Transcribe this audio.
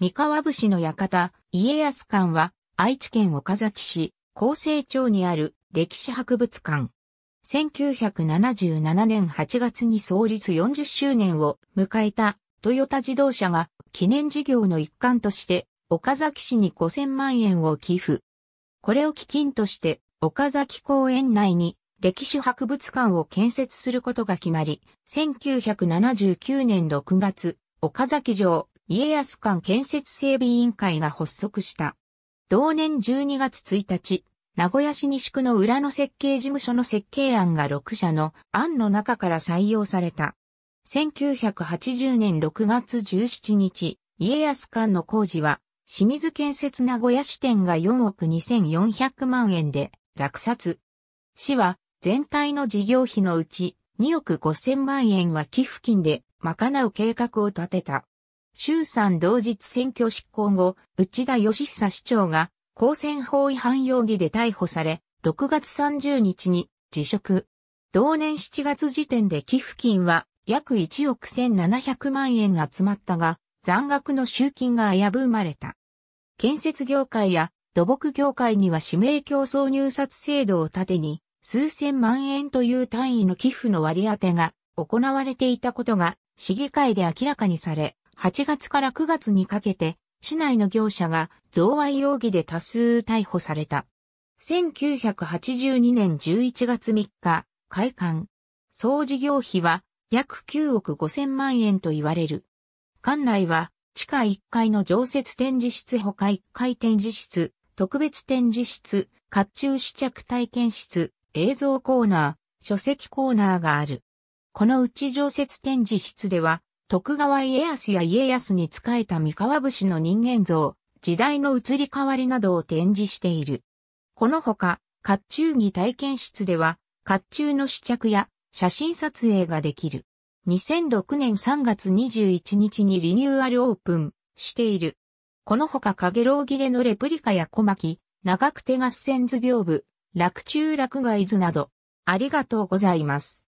三河武士の館、家康館は、愛知県岡崎市、厚生町にある歴史博物館。1977年8月に創立40周年を迎えたトヨタ自動車が記念事業の一環として岡崎市に5000万円を寄付。これを基金として岡崎公園内に歴史博物館を建設することが決まり、1979年6月、岡崎城家康館建設整備委員会が発足した。同年12月1日、名古屋市西区の裏の設計事務所の設計案が6社の案の中から採用された。1980年6月17日、家康館の工事は、清水建設名古屋支店が4億2400万円で落札。市は全体の事業費のうち2億5000万円は寄付金で賄う計画を立てた。衆参同日選挙執行後、内田義久市長が公選法違反容疑で逮捕され、6月30日に辞職。同年7月時点で寄付金は約1億1700万円集まったが、残額の集金が危ぶまれた。建設業界や土木業界には指名競争入札制度を盾に、数千万円という単位の寄付の割り当てが行われていたことが市議会で明らかにされ、8月から9月にかけて、市内の業者が贈賄容疑で多数逮捕された。1982年11月3日、開館。総事業費は約9億5千万円と言われる。館内は地下1階の常設展示室他1階展示室、特別展示室、甲冑試着体験室、映像コーナー、書籍コーナーがある。このうち常設展示室では徳川家康や家康に仕えた三河武士の人間像、時代の移り変わりなどを展示している。このほか、甲冑着体験室では、甲冑の試着や写真撮影ができる。2006年3月21日にリニューアルオープンしている。このほか影楼切れのレプリカや小巻、長久手合戦図屏風、落中落外図など、ありがとうございます。